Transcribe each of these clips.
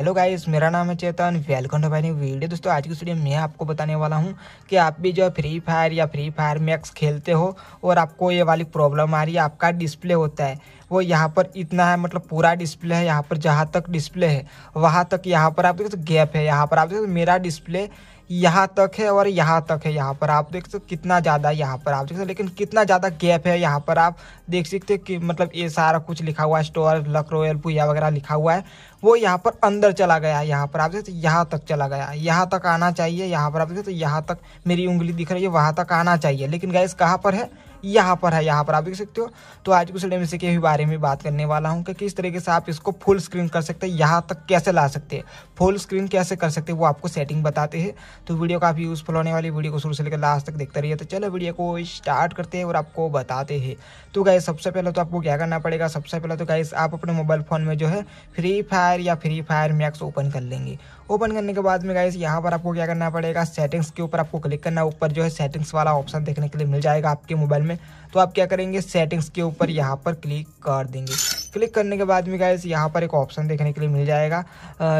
hello guys मेरा नाम है चेतन वेलकम टू भाई वीडियो दोस्तों आज की वीडियो में आपको बताने वाला हूं कि आप भी जो फ्री फायर या फ्री फायर मैक्स खेलते हो और आपको ये वाली प्रॉब्लम आ रही है आपका डिस्प्ले होता है वो यहाँ पर इतना है मतलब पूरा डिस्प्ले है यहाँ पर जहाँ तक डिस्प्ले है वहाँ तक यहाँ पर आप देख सकते तो गैप है यहाँ पर आप देख सकते तो मेरा डिस्प्ले यहाँ तक है और यहाँ तक है यहाँ पर आप देख सकते कितना ज़्यादा यहाँ पर आप देख सकते लेकिन कितना ज़्यादा गैप है यहाँ पर आप देख सकते कि मतलब ये सारा कुछ लिखा हुआ है स्टोर लक रोयल पुया वगैरह लिखा हुआ है वो यहाँ पर अंदर चला गया यहाँ पर आप देख सकते यहाँ तक चला गया यहाँ तक आना चाहिए यहाँ पर आप देख सकते यहाँ तक मेरी उंगली दिख रही है वहाँ तक आना चाहिए लेकिन गैस कहाँ पर है यहाँ पर है यहाँ पर आप देख सकते हो तो आज कुछ डेम के बारे में बात करने वाला हूँ कि किस तरीके से आप इसको फुल स्क्रीन कर सकते हैं यहाँ तक कैसे ला सकते हैं फुल स्क्रीन कैसे कर सकते हैं वो आपको सेटिंग बताते हैं तो वीडियो काफ़ी यूज़फुल होने वाली वीडियो को शुरू से लेकर लास्ट तक देखते रहिए तो चलो वीडियो को स्टार्ट करते हैं और आपको बताते हैं तो गाइज सबसे पहले तो आपको क्या करना पड़ेगा सबसे पहले तो गाय आप अपने मोबाइल फ़ोन में जो है फ्री फायर या फ्री फायर मैक्स ओपन कर लेंगे ओपन करने के बाद में गाइस यहाँ पर आपको क्या करना पड़ेगा सेटिंग्स के ऊपर आपको क्लिक करना ऊपर जो है सेटिंग्स वाला ऑप्शन देखने के लिए मिल जाएगा आपके मोबाइल में तो आप क्या करेंगे सेटिंग्स के ऊपर यहाँ पर क्लिक कर देंगे क्लिक करने के बाद में गाइस यहाँ पर एक ऑप्शन देखने के लिए मिल जाएगा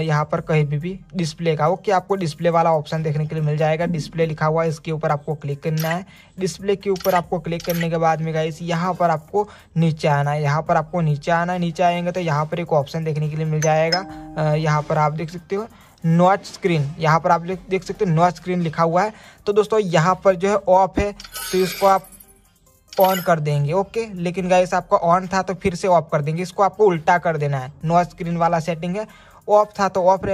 यहाँ पर कहीं भी भी डिस्प्ले का ओके आपको डिस्प्ले वाला ऑप्शन देखने के लिए मिल जाएगा डिस्प्ले लिखा हुआ है इसके ऊपर आपको क्लिक करना है डिस्प्ले के ऊपर आपको क्लिक करने के बाद में गाइस यहाँ पर आपको नीचे आना है यहाँ पर आपको नीचे आना है नीचे आएंगे तो यहाँ पर एक ऑप्शन देखने के लिए मिल जाएगा यहाँ पर आप देख सकते हो नॉच स्क्रीन यहाँ पर आप देख सकते हो नॉच स्क्रीन लिखा हुआ है तो दोस्तों यहाँ पर जो है ऑफ है तो इसको आप ऑन कर देंगे ओके लेकिन गाइस आपका ऑन था तो फिर से ऑफ कर देंगे इसको आपको उल्टा कर देना है नो स्क्रीन वाला सेटिंग है ऑफ था तो ऑफ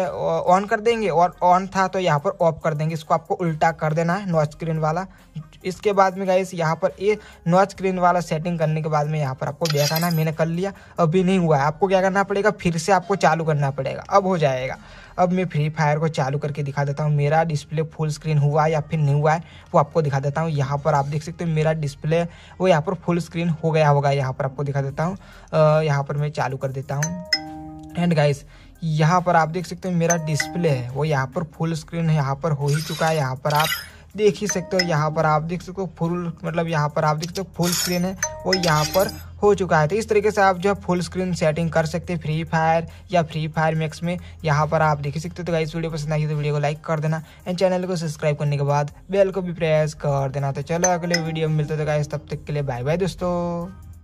ऑन कर देंगे और ऑन था तो यहाँ पर ऑफ कर देंगे इसको आपको उल्टा कर देना है नॉच स्क्रीन वाला इसके बाद में गाइस यहाँ पर ये नॉच स्क्रीन वाला सेटिंग करने के बाद में यहाँ पर आपको बैठाना मैंने कर लिया अभी नहीं हुआ है आपको क्या करना पड़ेगा फिर से आपको चालू करना पड़ेगा अब हो जाएगा अब मैं फ्री फायर को चालू करके दिखा देता हूँ मेरा डिस्प्ले फुल स्क्रीन हुआ है या फिर नहीं हुआ है वो आपको दिखा देता हूँ यहाँ पर आप देख सकते हो मेरा डिस्प्ले वो यहाँ पर फुल स्क्रीन हो गया होगा यहाँ पर आपको दिखा देता हूँ यहाँ पर मैं चालू कर देता हूँ एंड गाइस यहाँ पर आप देख सकते हो मेरा डिस्प्ले है वो यहाँ पर फुल स्क्रीन है यहाँ पर हो ही चुका है यहाँ पर आप देख ही सकते हो यहाँ पर आप देख सकते हो फुल मतलब यहाँ पर आप देख सकते हो फुल स्क्रीन है वो यहाँ पर हो चुका है तो इस तरीके से आप जो है फुल स्क्रीन सेटिंग कर सकते हैं फ्री फायर या फ्री फायर मैक्स में यहाँ पर आप देख सकते हो तो गाइस वीडियो पसंद आई तो वीडियो को लाइक कर देना एंड चैनल को सब्सक्राइब करने के बाद बेल को भी प्रेस कर देना तो चलो अगले वीडियो में मिलते तो गाइस तब तक के लिए बाय बाय दोस्तों